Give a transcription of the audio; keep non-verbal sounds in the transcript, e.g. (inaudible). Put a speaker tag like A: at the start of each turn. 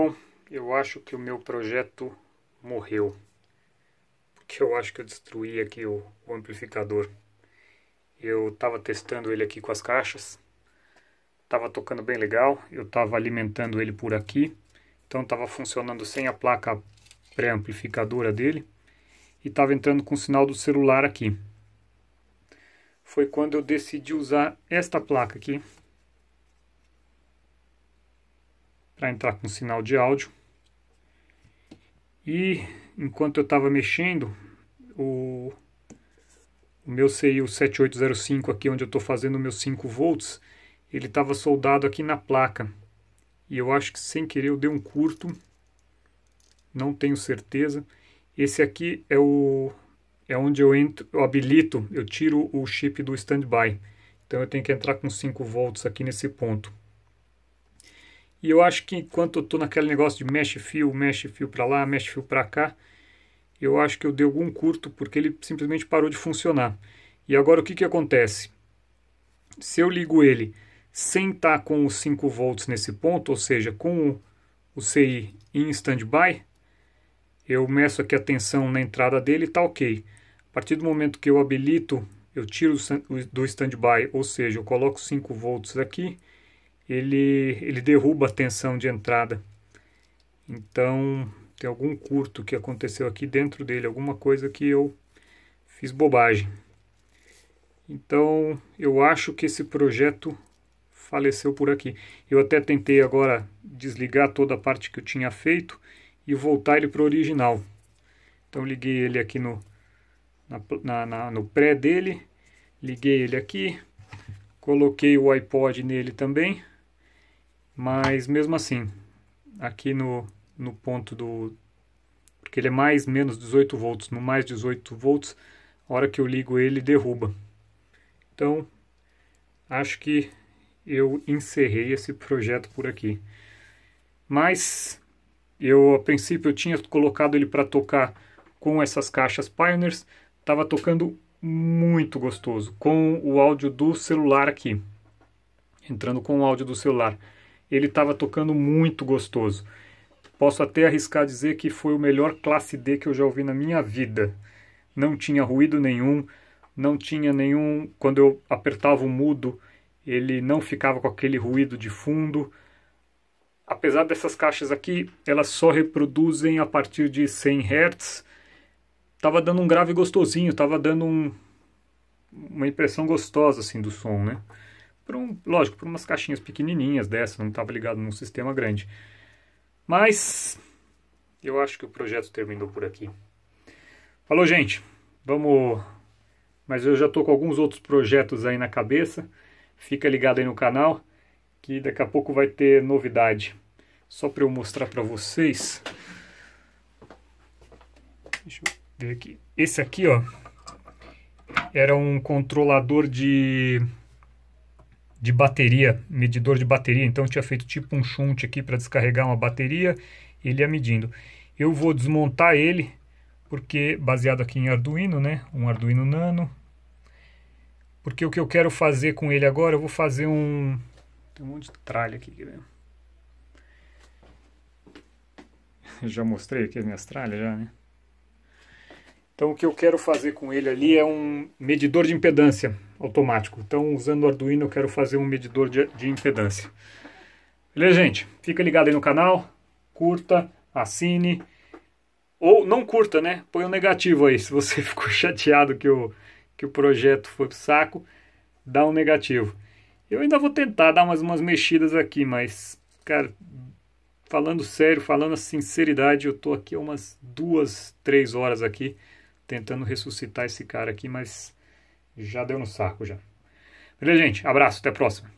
A: Bom, eu acho que o meu projeto morreu. Porque eu acho que eu destruí aqui o, o amplificador. Eu estava testando ele aqui com as caixas. Estava tocando bem legal. Eu estava alimentando ele por aqui. Então estava funcionando sem a placa pré-amplificadora dele. E estava entrando com o sinal do celular aqui. Foi quando eu decidi usar esta placa aqui, para entrar com sinal de áudio. E enquanto eu estava mexendo, o, o meu CIU 7805 aqui onde eu estou fazendo meus 5 volts, ele estava soldado aqui na placa. E eu acho que sem querer eu dei um curto, não tenho certeza. Esse aqui é o é onde eu entro, eu habilito, eu tiro o chip do standby. Então eu tenho que entrar com 5 volts aqui nesse ponto. E eu acho que enquanto eu tô naquele negócio de mexe fio, mexe fio para lá, mexe fio para cá, eu acho que eu dei algum curto porque ele simplesmente parou de funcionar. E agora o que que acontece? Se eu ligo ele sem estar tá com os 5 volts nesse ponto, ou seja, com o CI em standby, eu meço aqui a tensão na entrada dele e tá ok. A partir do momento que eu habilito, eu tiro do standby, ou seja, eu coloco 5 volts aqui, ele, ele derruba a tensão de entrada. Então, tem algum curto que aconteceu aqui dentro dele, alguma coisa que eu fiz bobagem. Então, eu acho que esse projeto faleceu por aqui. Eu até tentei agora desligar toda a parte que eu tinha feito e voltar ele para o original. Então, liguei ele aqui no, na, na, no pré dele, liguei ele aqui, coloquei o iPod nele também. Mas mesmo assim, aqui no, no ponto do... Porque ele é mais menos 18 volts. No mais 18 volts, a hora que eu ligo ele, derruba. Então, acho que eu encerrei esse projeto por aqui. Mas eu a princípio eu tinha colocado ele para tocar com essas caixas Pioneers, estava tocando muito gostoso com o áudio do celular aqui. Entrando com o áudio do celular ele estava tocando muito gostoso. Posso até arriscar dizer que foi o melhor classe D que eu já ouvi na minha vida. Não tinha ruído nenhum, não tinha nenhum. Quando eu apertava o mudo, ele não ficava com aquele ruído de fundo. Apesar dessas caixas aqui, elas só reproduzem a partir de 100 Hz. Tava dando um grave gostosinho, tava dando um, uma impressão gostosa assim do som, né? Por um, lógico, por umas caixinhas pequenininhas dessa, não estava ligado num sistema grande. Mas eu acho que o projeto terminou por aqui. Falou, gente. Vamos. Mas eu já tô com alguns outros projetos aí na cabeça. Fica ligado aí no canal que daqui a pouco vai ter novidade. Só para eu mostrar para vocês. Deixa eu ver aqui. Esse aqui, ó, era um controlador de de bateria, medidor de bateria. Então eu tinha feito tipo um shunt aqui para descarregar uma bateria, ele ia medindo. Eu vou desmontar ele porque baseado aqui em Arduino, né? Um Arduino Nano. Porque o que eu quero fazer com ele agora, eu vou fazer um tem um monte de tralha aqui, (laughs) já mostrei aqui as minhas tralhas já, né? Então o que eu quero fazer com ele ali é um medidor de impedância automático. Então, usando o Arduino, eu quero fazer um medidor de, de impedância. Beleza, gente? Fica ligado aí no canal, curta, assine, ou não curta, né? Põe um negativo aí, se você (laughs) ficou chateado que o, que o projeto foi pro saco, dá um negativo. Eu ainda vou tentar dar mais umas mexidas aqui, mas, cara, falando sério, falando a sinceridade, eu tô aqui umas duas, três horas aqui tentando ressuscitar esse cara aqui, mas já deu no saco já. Beleza, gente? Abraço, até a próxima.